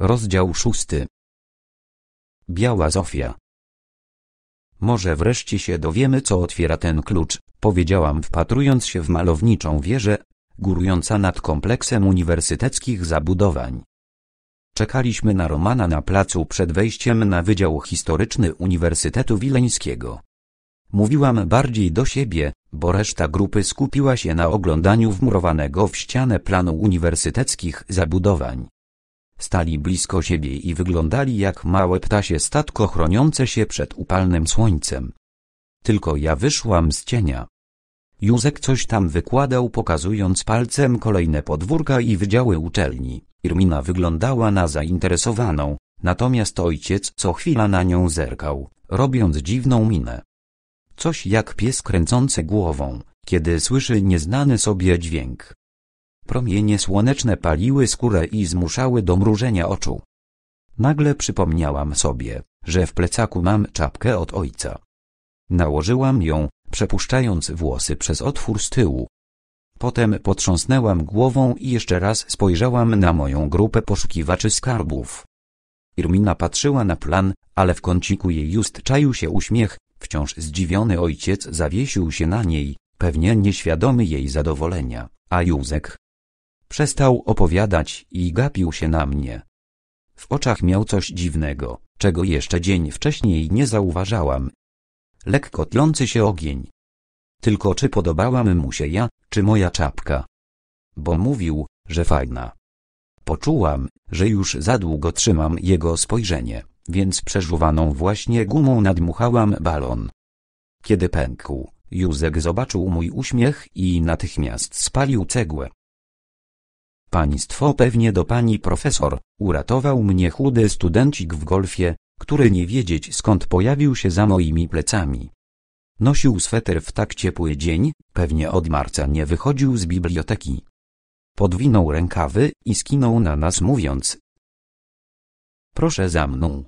Rozdział szósty. Biała Zofia. Może wreszcie się dowiemy, co otwiera ten klucz, powiedziałam, wpatrując się w malowniczą wieżę, górująca nad kompleksem uniwersyteckich zabudowań. Czekaliśmy na Romana na placu przed wejściem na Wydział Historyczny Uniwersytetu Wileńskiego. Mówiłam bardziej do siebie, bo reszta grupy skupiła się na oglądaniu wmurowanego w ścianę planu uniwersyteckich zabudowań. Stali blisko siebie i wyglądali jak małe ptasie statko chroniące się przed upalnym słońcem. Tylko ja wyszłam z cienia. Józek coś tam wykładał pokazując palcem kolejne podwórka i wydziały uczelni. Irmina wyglądała na zainteresowaną, natomiast ojciec co chwila na nią zerkał, robiąc dziwną minę. Coś jak pies kręcący głową, kiedy słyszy nieznany sobie dźwięk. Promienie słoneczne paliły skórę i zmuszały do mrużenia oczu. Nagle przypomniałam sobie, że w plecaku mam czapkę od ojca. Nałożyłam ją, przepuszczając włosy przez otwór z tyłu. Potem potrząsnęłam głową i jeszcze raz spojrzałam na moją grupę poszukiwaczy skarbów. Irmina patrzyła na plan, ale w kąciku jej just czaił się uśmiech, wciąż zdziwiony ojciec zawiesił się na niej, pewnie nieświadomy jej zadowolenia, a Józek, Przestał opowiadać i gapił się na mnie. W oczach miał coś dziwnego, czego jeszcze dzień wcześniej nie zauważałam. Lekko tlący się ogień. Tylko czy podobałam mu się ja, czy moja czapka? Bo mówił, że fajna. Poczułam, że już za długo trzymam jego spojrzenie, więc przeżuwaną właśnie gumą nadmuchałam balon. Kiedy pękł, Józek zobaczył mój uśmiech i natychmiast spalił cegłę. Państwo pewnie do pani profesor, uratował mnie chudy studencik w golfie, który nie wiedzieć skąd pojawił się za moimi plecami. Nosił sweter w tak ciepły dzień, pewnie od marca nie wychodził z biblioteki. Podwinął rękawy i skinął na nas mówiąc. Proszę za mną.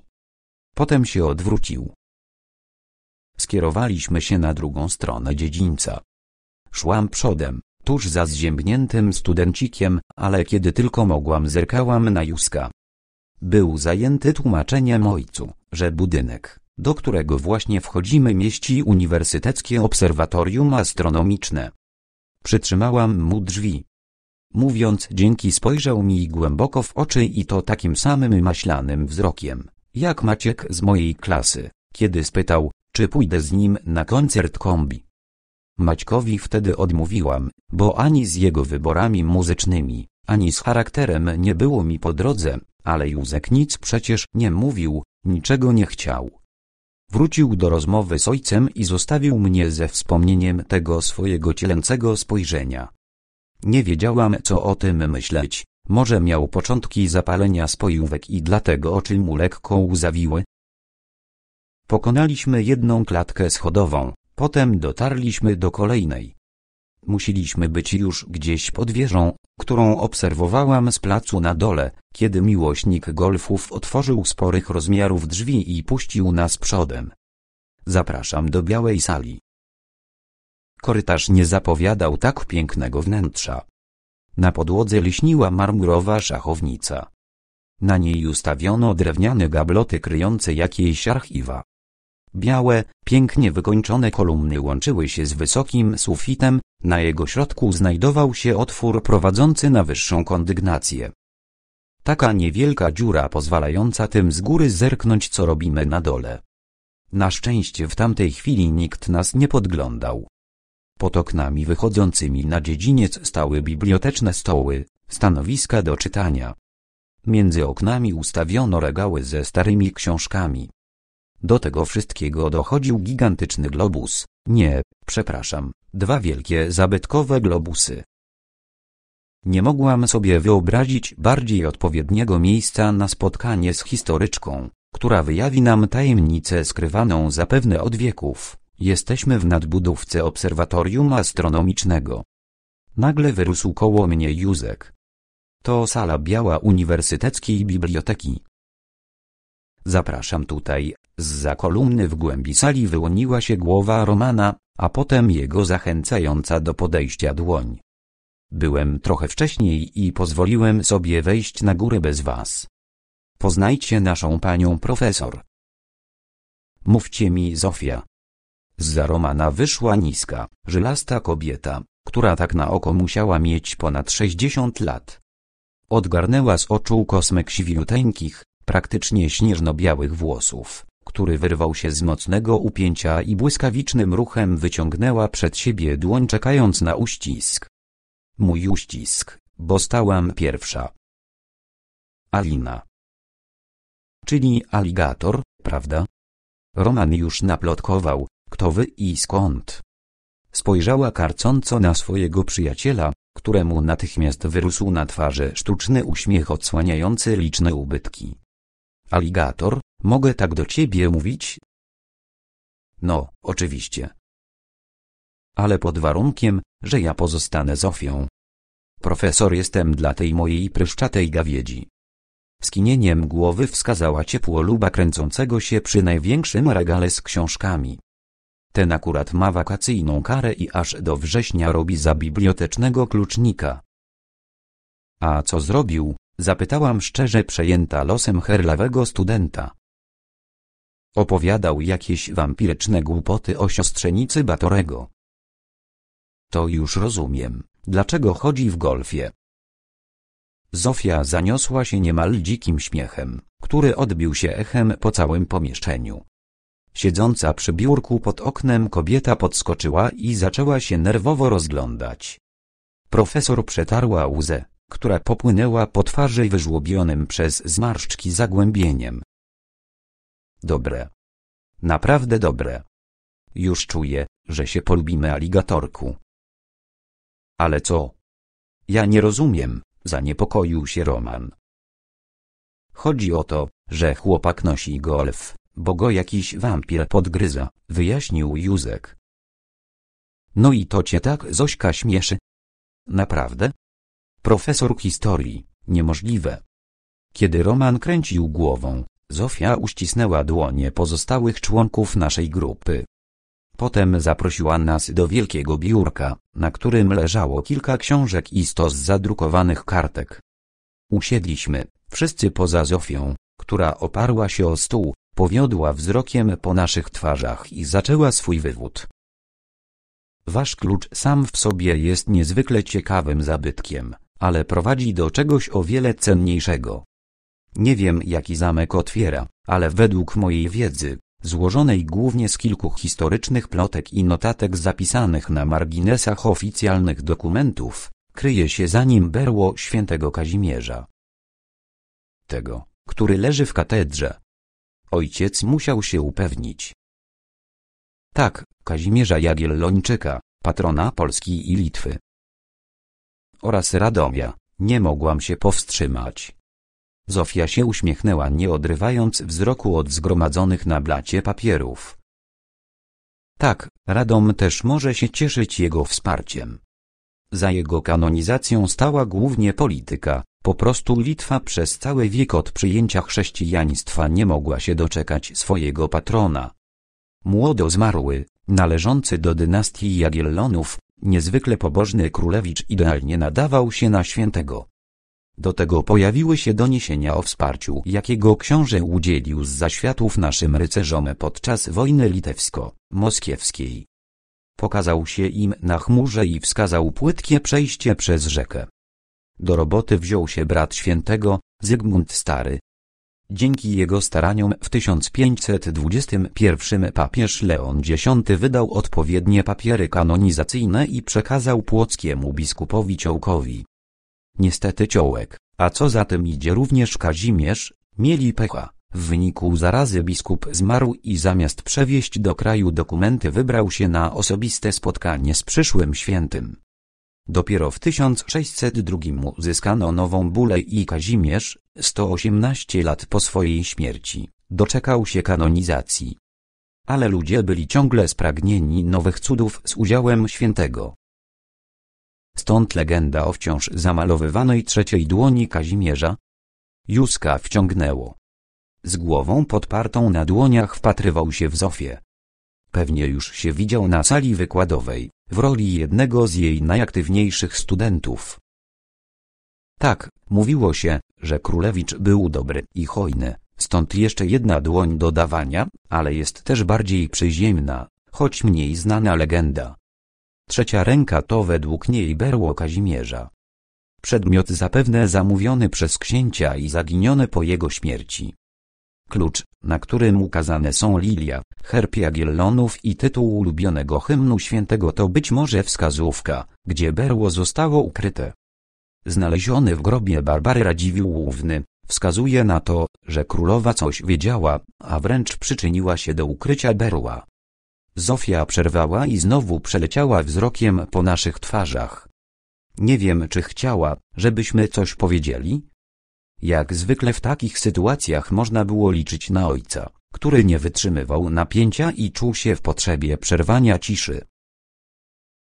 Potem się odwrócił. Skierowaliśmy się na drugą stronę dziedzińca. Szłam przodem tuż za zziębniętym studencikiem, ale kiedy tylko mogłam zerkałam na Józka. Był zajęty tłumaczeniem ojcu, że budynek, do którego właśnie wchodzimy mieści Uniwersyteckie Obserwatorium Astronomiczne. Przytrzymałam mu drzwi. Mówiąc dzięki spojrzał mi głęboko w oczy i to takim samym maślanym wzrokiem, jak Maciek z mojej klasy, kiedy spytał, czy pójdę z nim na koncert kombi. Maćkowi wtedy odmówiłam, bo ani z jego wyborami muzycznymi, ani z charakterem nie było mi po drodze, ale Józek nic przecież nie mówił, niczego nie chciał. Wrócił do rozmowy z ojcem i zostawił mnie ze wspomnieniem tego swojego cielęcego spojrzenia. Nie wiedziałam co o tym myśleć, może miał początki zapalenia spojówek i dlatego oczy mu lekko łzawiły. Pokonaliśmy jedną klatkę schodową, Potem dotarliśmy do kolejnej. Musieliśmy być już gdzieś pod wieżą, którą obserwowałam z placu na dole, kiedy miłośnik golfów otworzył sporych rozmiarów drzwi i puścił nas przodem. Zapraszam do białej sali. Korytarz nie zapowiadał tak pięknego wnętrza. Na podłodze liśniła marmurowa szachownica. Na niej ustawiono drewniane gabloty kryjące jakieś archiwa. Białe, pięknie wykończone kolumny łączyły się z wysokim sufitem, na jego środku znajdował się otwór prowadzący na wyższą kondygnację. Taka niewielka dziura pozwalająca tym z góry zerknąć co robimy na dole. Na szczęście w tamtej chwili nikt nas nie podglądał. Pod oknami wychodzącymi na dziedziniec stały biblioteczne stoły, stanowiska do czytania. Między oknami ustawiono regały ze starymi książkami. Do tego wszystkiego dochodził gigantyczny globus, nie, przepraszam, dwa wielkie zabytkowe globusy. Nie mogłam sobie wyobrazić bardziej odpowiedniego miejsca na spotkanie z historyczką, która wyjawi nam tajemnicę skrywaną zapewne od wieków. Jesteśmy w nadbudówce obserwatorium astronomicznego. Nagle wyrósł koło mnie Józek. To sala biała Uniwersyteckiej Biblioteki. Zapraszam tutaj. za kolumny w głębi sali wyłoniła się głowa Romana, a potem jego zachęcająca do podejścia dłoń. Byłem trochę wcześniej i pozwoliłem sobie wejść na górę bez was. Poznajcie naszą panią profesor. Mówcie mi Zofia. za Romana wyszła niska, żylasta kobieta, która tak na oko musiała mieć ponad sześćdziesiąt lat. Odgarnęła z oczu kosmyk siwiuteńkich, praktycznie śnieżno-białych włosów, który wyrwał się z mocnego upięcia i błyskawicznym ruchem wyciągnęła przed siebie dłoń czekając na uścisk. Mój uścisk, bo stałam pierwsza. Alina. Czyli aligator, prawda? Roman już naplotkował, kto wy i skąd. Spojrzała karcąco na swojego przyjaciela, któremu natychmiast wyrósł na twarzy sztuczny uśmiech odsłaniający liczne ubytki. Aligator, mogę tak do ciebie mówić? No, oczywiście. Ale pod warunkiem, że ja pozostanę Zofią. Profesor jestem dla tej mojej pryszczatej gawiedzi. Skinieniem głowy wskazała ciepło luba kręcącego się przy największym regale z książkami. Ten akurat ma wakacyjną karę i aż do września robi za bibliotecznego klucznika. A co zrobił? Zapytałam szczerze przejęta losem herlawego studenta. Opowiadał jakieś wampiryczne głupoty o siostrzenicy Batorego. To już rozumiem, dlaczego chodzi w golfie. Zofia zaniosła się niemal dzikim śmiechem, który odbił się echem po całym pomieszczeniu. Siedząca przy biurku pod oknem kobieta podskoczyła i zaczęła się nerwowo rozglądać. Profesor przetarła łzę, która popłynęła po twarzy wyżłobionym przez zmarszczki zagłębieniem. Dobre. Naprawdę dobre. Już czuję, że się polubimy aligatorku. Ale co? Ja nie rozumiem, zaniepokoił się Roman. Chodzi o to, że chłopak nosi golf, bo go jakiś wampir podgryza, wyjaśnił Józek. No i to cię tak Zośka śmieszy? Naprawdę? Profesor historii, niemożliwe. Kiedy Roman kręcił głową, Zofia uścisnęła dłonie pozostałych członków naszej grupy. Potem zaprosiła nas do wielkiego biurka, na którym leżało kilka książek i stos zadrukowanych kartek. Usiedliśmy, wszyscy poza Zofią, która oparła się o stół, powiodła wzrokiem po naszych twarzach i zaczęła swój wywód. Wasz klucz sam w sobie jest niezwykle ciekawym zabytkiem ale prowadzi do czegoś o wiele cenniejszego. Nie wiem jaki zamek otwiera, ale według mojej wiedzy, złożonej głównie z kilku historycznych plotek i notatek zapisanych na marginesach oficjalnych dokumentów, kryje się za nim berło świętego Kazimierza. Tego, który leży w katedrze. Ojciec musiał się upewnić. Tak, Kazimierza Jagiellończyka, patrona Polski i Litwy oraz Radomia. Nie mogłam się powstrzymać. Zofia się uśmiechnęła nie odrywając wzroku od zgromadzonych na blacie papierów. Tak, Radom też może się cieszyć jego wsparciem. Za jego kanonizacją stała głównie polityka, po prostu Litwa przez cały wiek od przyjęcia chrześcijaństwa nie mogła się doczekać swojego patrona. Młodo zmarły, należący do dynastii Jagiellonów, Niezwykle pobożny królewicz idealnie nadawał się na świętego. Do tego pojawiły się doniesienia o wsparciu, jakiego książę udzielił z zaświatów naszym rycerzom podczas wojny litewsko-moskiewskiej. Pokazał się im na chmurze i wskazał płytkie przejście przez rzekę. Do roboty wziął się brat świętego, Zygmunt Stary, Dzięki jego staraniom w 1521 papież Leon X wydał odpowiednie papiery kanonizacyjne i przekazał płockiemu biskupowi Ciołkowi. Niestety Ciołek, a co za tym idzie również Kazimierz, mieli pecha. W wyniku zarazy biskup zmarł i zamiast przewieźć do kraju dokumenty wybrał się na osobiste spotkanie z przyszłym świętym. Dopiero w 1602 uzyskano nową bulę i Kazimierz, 118 lat po swojej śmierci, doczekał się kanonizacji. Ale ludzie byli ciągle spragnieni nowych cudów z udziałem świętego. Stąd legenda o wciąż zamalowywanej trzeciej dłoni Kazimierza. Józka wciągnęło. Z głową podpartą na dłoniach wpatrywał się w Zofię. Pewnie już się widział na sali wykładowej w roli jednego z jej najaktywniejszych studentów. Tak, mówiło się, że królewicz był dobry i hojny, stąd jeszcze jedna dłoń dodawania, ale jest też bardziej przyziemna, choć mniej znana legenda. Trzecia ręka to według niej berło Kazimierza. Przedmiot zapewne zamówiony przez księcia i zaginiony po jego śmierci. Klucz, na którym ukazane są lilia, herb Jagiellonów i tytuł ulubionego hymnu świętego to być może wskazówka, gdzie berło zostało ukryte. Znaleziony w grobie Barbary Radziwiłłówny, wskazuje na to, że królowa coś wiedziała, a wręcz przyczyniła się do ukrycia berła. Zofia przerwała i znowu przeleciała wzrokiem po naszych twarzach. Nie wiem, czy chciała, żebyśmy coś powiedzieli, jak zwykle w takich sytuacjach można było liczyć na ojca, który nie wytrzymywał napięcia i czuł się w potrzebie przerwania ciszy.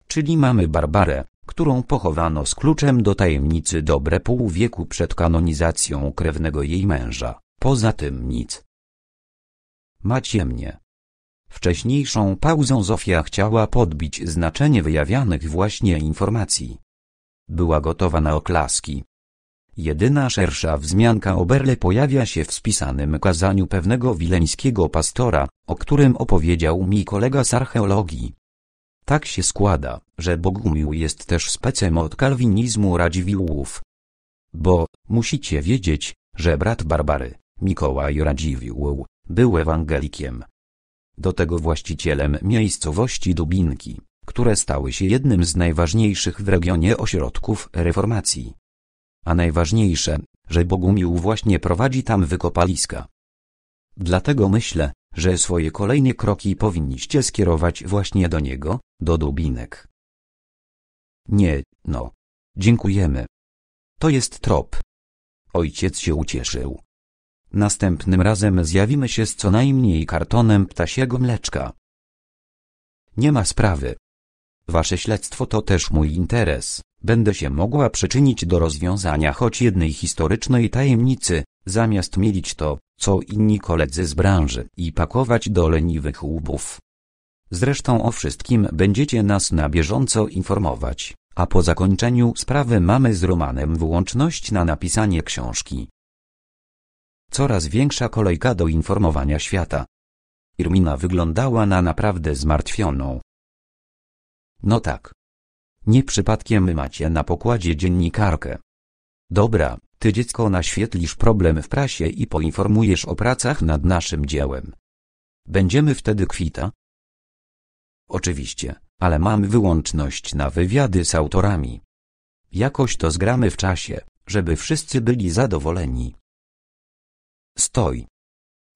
Czyli mamy Barbarę, którą pochowano z kluczem do tajemnicy dobre pół wieku przed kanonizacją krewnego jej męża, poza tym nic. Macie mnie. Wcześniejszą pauzą Zofia chciała podbić znaczenie wyjawianych właśnie informacji. Była gotowa na oklaski, Jedyna szersza wzmianka o Berle pojawia się w spisanym kazaniu pewnego wileńskiego pastora, o którym opowiedział mi kolega z archeologii. Tak się składa, że Bogumił jest też specem od kalwinizmu Radziwiłłów. Bo, musicie wiedzieć, że brat Barbary, Mikołaj Radziwiłł, był ewangelikiem. Do tego właścicielem miejscowości Dubinki, które stały się jednym z najważniejszych w regionie ośrodków reformacji. A najważniejsze, że Bogumił właśnie prowadzi tam wykopaliska. Dlatego myślę, że swoje kolejne kroki powinniście skierować właśnie do niego, do Dubinek. Nie, no. Dziękujemy. To jest trop. Ojciec się ucieszył. Następnym razem zjawimy się z co najmniej kartonem ptasiego mleczka. Nie ma sprawy. Wasze śledztwo to też mój interes będę się mogła przyczynić do rozwiązania choć jednej historycznej tajemnicy, zamiast mielić to, co inni koledzy z branży i pakować do leniwych łbów. Zresztą o wszystkim będziecie nas na bieżąco informować, a po zakończeniu sprawy mamy z Romanem wyłączność na napisanie książki. Coraz większa kolejka do informowania świata. Irmina wyglądała na naprawdę zmartwioną. No tak, nie przypadkiem macie na pokładzie dziennikarkę. Dobra, ty dziecko naświetlisz problem w prasie i poinformujesz o pracach nad naszym dziełem. Będziemy wtedy kwita? Oczywiście, ale mam wyłączność na wywiady z autorami. Jakoś to zgramy w czasie, żeby wszyscy byli zadowoleni. Stoj.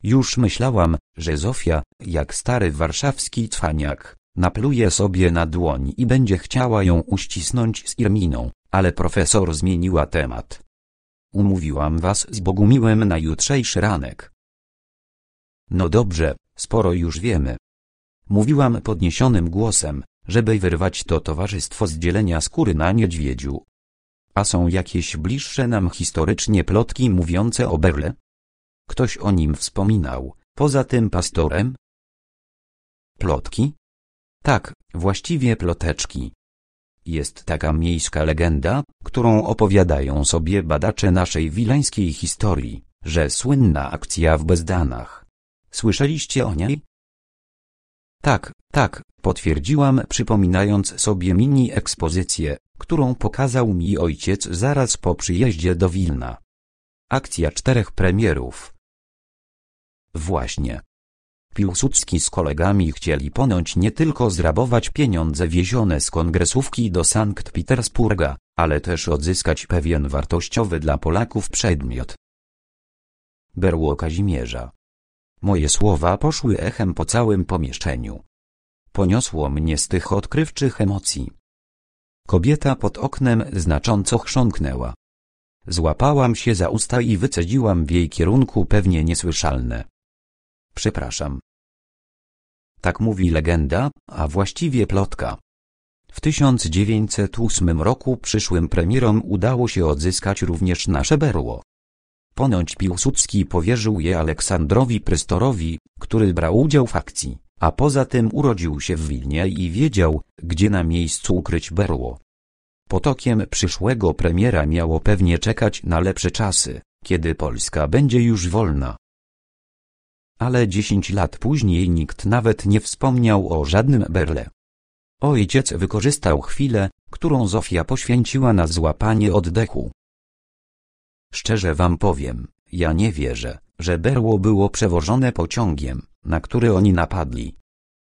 Już myślałam, że Zofia, jak stary warszawski cwaniak, Napluje sobie na dłoń i będzie chciała ją uścisnąć z Irminą, ale profesor zmieniła temat. Umówiłam was z Bogumiłem na jutrzejszy ranek. No dobrze, sporo już wiemy. Mówiłam podniesionym głosem, żeby wyrwać to towarzystwo z dzielenia skóry na niedźwiedziu. A są jakieś bliższe nam historycznie plotki mówiące o Berle? Ktoś o nim wspominał, poza tym pastorem? Plotki? Tak, właściwie ploteczki. Jest taka miejska legenda, którą opowiadają sobie badacze naszej wileńskiej historii, że słynna akcja w Bezdanach. Słyszeliście o niej? Tak, tak, potwierdziłam przypominając sobie mini ekspozycję, którą pokazał mi ojciec zaraz po przyjeździe do Wilna. Akcja czterech premierów. Właśnie, Piłsudski z kolegami chcieli ponoć nie tylko zrabować pieniądze wiezione z kongresówki do Sankt Petersburga, ale też odzyskać pewien wartościowy dla Polaków przedmiot. Berło Kazimierza. Moje słowa poszły echem po całym pomieszczeniu. Poniosło mnie z tych odkrywczych emocji. Kobieta pod oknem znacząco chrząknęła. Złapałam się za usta i wycedziłam w jej kierunku pewnie niesłyszalne Przepraszam. Tak mówi legenda, a właściwie plotka. W 1908 roku przyszłym premierom udało się odzyskać również nasze berło. Ponoć Piłsudski powierzył je Aleksandrowi Prystorowi, który brał udział w akcji, a poza tym urodził się w Wilnie i wiedział, gdzie na miejscu ukryć berło. Potokiem przyszłego premiera miało pewnie czekać na lepsze czasy, kiedy Polska będzie już wolna ale dziesięć lat później nikt nawet nie wspomniał o żadnym berle. Ojciec wykorzystał chwilę, którą Zofia poświęciła na złapanie oddechu. Szczerze wam powiem, ja nie wierzę, że berło było przewożone pociągiem, na który oni napadli.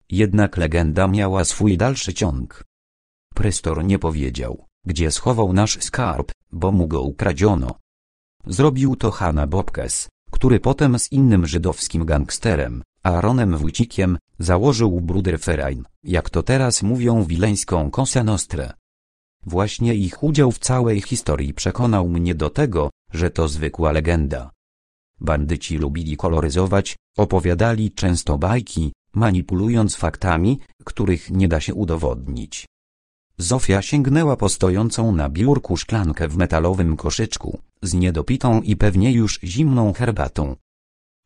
Jednak legenda miała swój dalszy ciąg. Prestor nie powiedział, gdzie schował nasz skarb, bo mu go ukradziono. Zrobił to Hanna Bobkes, który potem z innym żydowskim gangsterem, Aaronem Wójcikiem, założył Bruderverein, jak to teraz mówią wileńską Cosa Nostre. Właśnie ich udział w całej historii przekonał mnie do tego, że to zwykła legenda. Bandyci lubili koloryzować, opowiadali często bajki, manipulując faktami, których nie da się udowodnić. Zofia sięgnęła po stojącą na biurku szklankę w metalowym koszyczku z niedopitą i pewnie już zimną herbatą.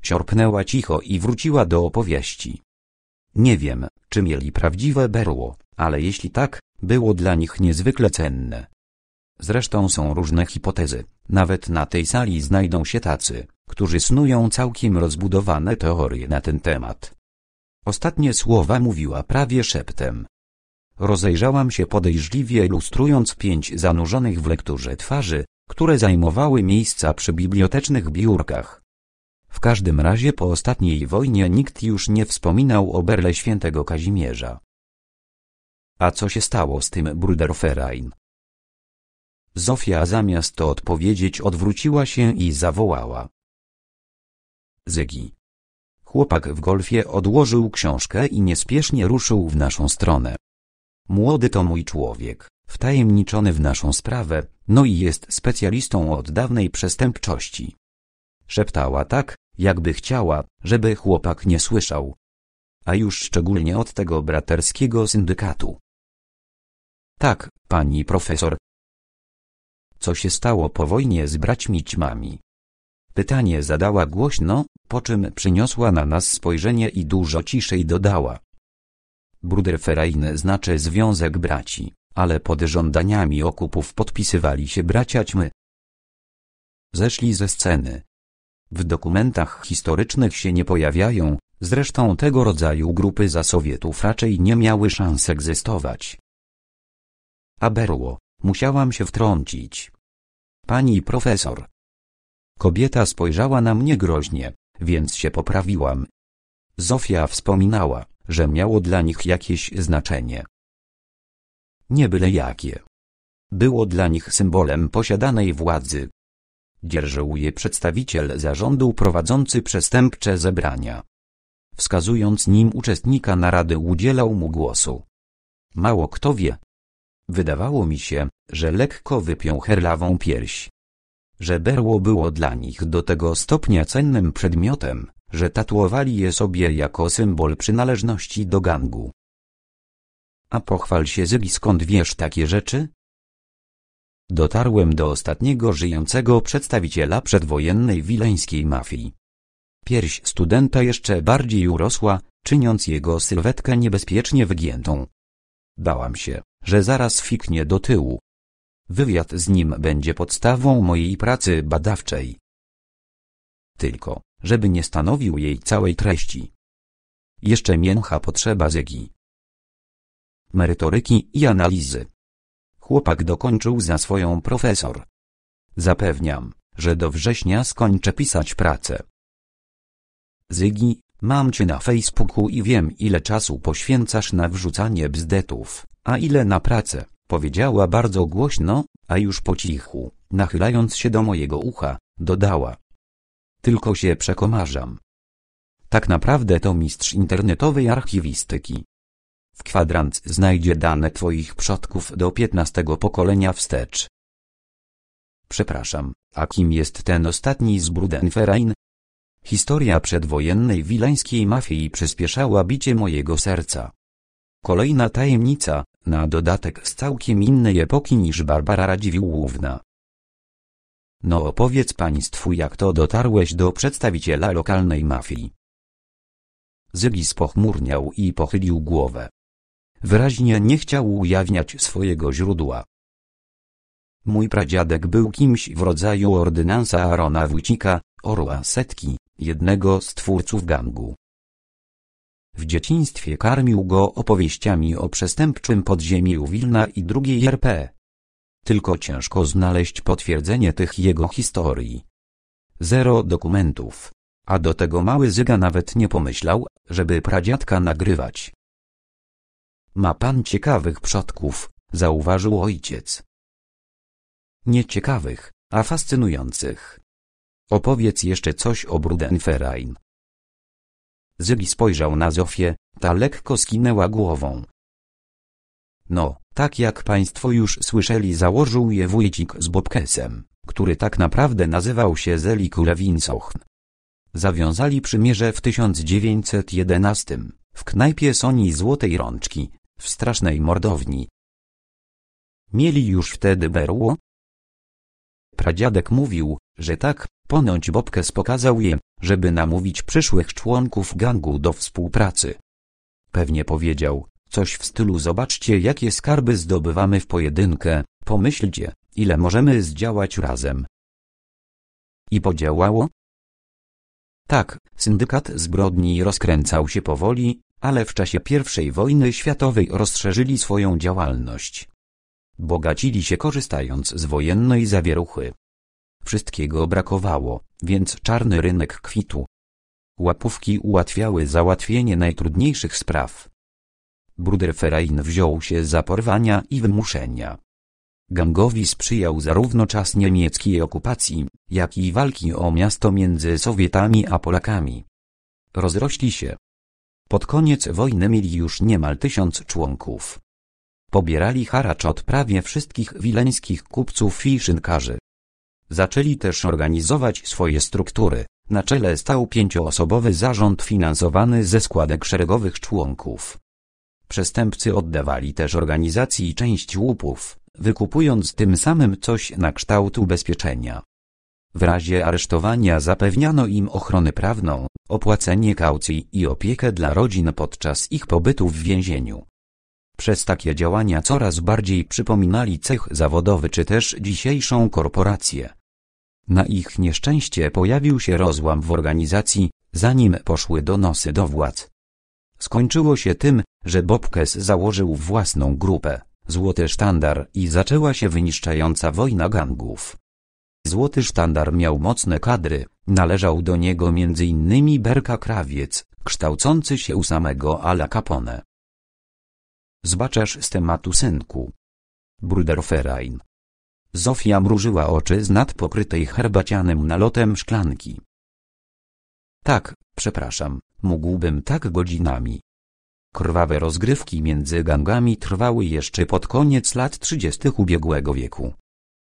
Siorpnęła cicho i wróciła do opowieści. Nie wiem, czy mieli prawdziwe berło, ale jeśli tak, było dla nich niezwykle cenne. Zresztą są różne hipotezy. Nawet na tej sali znajdą się tacy, którzy snują całkiem rozbudowane teorie na ten temat. Ostatnie słowa mówiła prawie szeptem. Rozejrzałam się podejrzliwie lustrując pięć zanurzonych w lekturze twarzy, które zajmowały miejsca przy bibliotecznych biurkach. W każdym razie po ostatniej wojnie nikt już nie wspominał o berle świętego Kazimierza. A co się stało z tym Bruderverein? Zofia zamiast to odpowiedzieć odwróciła się i zawołała. Zygi. Chłopak w golfie odłożył książkę i niespiesznie ruszył w naszą stronę. Młody to mój człowiek wtajemniczony w naszą sprawę, no i jest specjalistą od dawnej przestępczości. Szeptała tak, jakby chciała, żeby chłopak nie słyszał. A już szczególnie od tego braterskiego syndykatu. Tak, pani profesor. Co się stało po wojnie z braćmi ćmami? Pytanie zadała głośno, po czym przyniosła na nas spojrzenie i dużo ciszej dodała. Bruderverein znaczy związek braci ale pod żądaniami okupów podpisywali się bracia ćmy. Zeszli ze sceny. W dokumentach historycznych się nie pojawiają, zresztą tego rodzaju grupy za Sowietów raczej nie miały szans egzystować. Aberło, musiałam się wtrącić. Pani profesor. Kobieta spojrzała na mnie groźnie, więc się poprawiłam. Zofia wspominała, że miało dla nich jakieś znaczenie nie byle jakie. Było dla nich symbolem posiadanej władzy. Dzierżył je przedstawiciel zarządu prowadzący przestępcze zebrania. Wskazując nim uczestnika narady udzielał mu głosu. Mało kto wie. Wydawało mi się, że lekko wypią herlawą pierś. Że berło było dla nich do tego stopnia cennym przedmiotem, że tatuowali je sobie jako symbol przynależności do gangu. A pochwal się Zygi skąd wiesz takie rzeczy? Dotarłem do ostatniego żyjącego przedstawiciela przedwojennej wileńskiej mafii. Pierś studenta jeszcze bardziej urosła, czyniąc jego sylwetkę niebezpiecznie wygiętą. Bałam się, że zaraz fiknie do tyłu. Wywiad z nim będzie podstawą mojej pracy badawczej. Tylko, żeby nie stanowił jej całej treści. Jeszcze mięcha potrzeba Zygi merytoryki i analizy. Chłopak dokończył za swoją profesor. Zapewniam, że do września skończę pisać pracę. Zygi, mam cię na Facebooku i wiem ile czasu poświęcasz na wrzucanie bzdetów, a ile na pracę, powiedziała bardzo głośno, a już po cichu, nachylając się do mojego ucha, dodała. Tylko się przekomarzam. Tak naprawdę to mistrz internetowej archiwistyki. W kwadrant znajdzie dane Twoich przodków do piętnastego pokolenia wstecz. Przepraszam, a kim jest ten ostatni z Brudenverein? Historia przedwojennej wileńskiej mafii przyspieszała bicie mojego serca. Kolejna tajemnica, na dodatek z całkiem innej epoki niż Barbara Radziwiłłówna. No opowiedz państwu jak to dotarłeś do przedstawiciela lokalnej mafii. Zygi spochmurniał i pochylił głowę. Wyraźnie nie chciał ujawniać swojego źródła. Mój pradziadek był kimś w rodzaju ordynansa Arona Wójcika, orła setki, jednego z twórców gangu. W dzieciństwie karmił go opowieściami o przestępczym podziemiu Wilna i drugiej RP. Tylko ciężko znaleźć potwierdzenie tych jego historii. Zero dokumentów. A do tego mały Zyga nawet nie pomyślał, żeby pradziadka nagrywać. Ma pan ciekawych przodków, zauważył ojciec. Nie ciekawych, a fascynujących. Opowiedz jeszcze coś o Brudenferein. Zygi spojrzał na Zofię, ta lekko skinęła głową. No, tak jak państwo już słyszeli założył je wójcik z Bobkesem, który tak naprawdę nazywał się Zeli Kulewinsochn. Zawiązali przymierze w 1911, w knajpie Soni Złotej Rączki, w strasznej mordowni. Mieli już wtedy berło? Pradziadek mówił, że tak, ponoć Bobkes pokazał je, żeby namówić przyszłych członków gangu do współpracy. Pewnie powiedział, coś w stylu zobaczcie jakie skarby zdobywamy w pojedynkę, pomyślcie, ile możemy zdziałać razem. I podziałało? Tak, syndykat zbrodni rozkręcał się powoli, ale w czasie I wojny światowej rozszerzyli swoją działalność. Bogacili się korzystając z wojennej zawieruchy. Wszystkiego brakowało, więc czarny rynek kwitu. Łapówki ułatwiały załatwienie najtrudniejszych spraw. Bruder Ferain wziął się za porwania i wymuszenia. Gangowi sprzyjał zarówno czas niemieckiej okupacji, jak i walki o miasto między Sowietami a Polakami. Rozrośli się, pod koniec wojny mieli już niemal tysiąc członków. Pobierali haracz od prawie wszystkich wileńskich kupców i szynkarzy. Zaczęli też organizować swoje struktury. Na czele stał pięcioosobowy zarząd finansowany ze składek szeregowych członków. Przestępcy oddawali też organizacji część łupów, wykupując tym samym coś na kształt ubezpieczenia. W razie aresztowania zapewniano im ochronę prawną, opłacenie kaucji i opiekę dla rodzin podczas ich pobytu w więzieniu. Przez takie działania coraz bardziej przypominali cech zawodowy czy też dzisiejszą korporację. Na ich nieszczęście pojawił się rozłam w organizacji, zanim poszły donosy do władz. Skończyło się tym, że Bobkes założył własną grupę, Złoty Sztandar i zaczęła się wyniszczająca wojna gangów. Złoty Sztandar miał mocne kadry, należał do niego m.in. Berka Krawiec, kształcący się u samego Ala Capone. Zbaczasz z tematu synku. Bruderverein. Zofia mrużyła oczy z nadpokrytej herbacianym nalotem szklanki. Tak, przepraszam, mógłbym tak godzinami. Krwawe rozgrywki między gangami trwały jeszcze pod koniec lat trzydziestych ubiegłego wieku.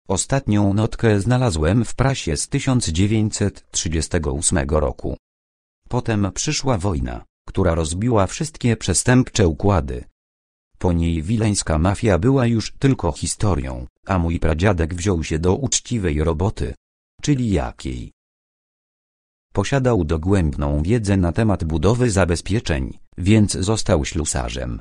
Ostatnią notkę znalazłem w prasie z 1938 roku. Potem przyszła wojna, która rozbiła wszystkie przestępcze układy. Po niej wileńska mafia była już tylko historią, a mój pradziadek wziął się do uczciwej roboty. Czyli jakiej? Posiadał dogłębną wiedzę na temat budowy zabezpieczeń, więc został ślusarzem.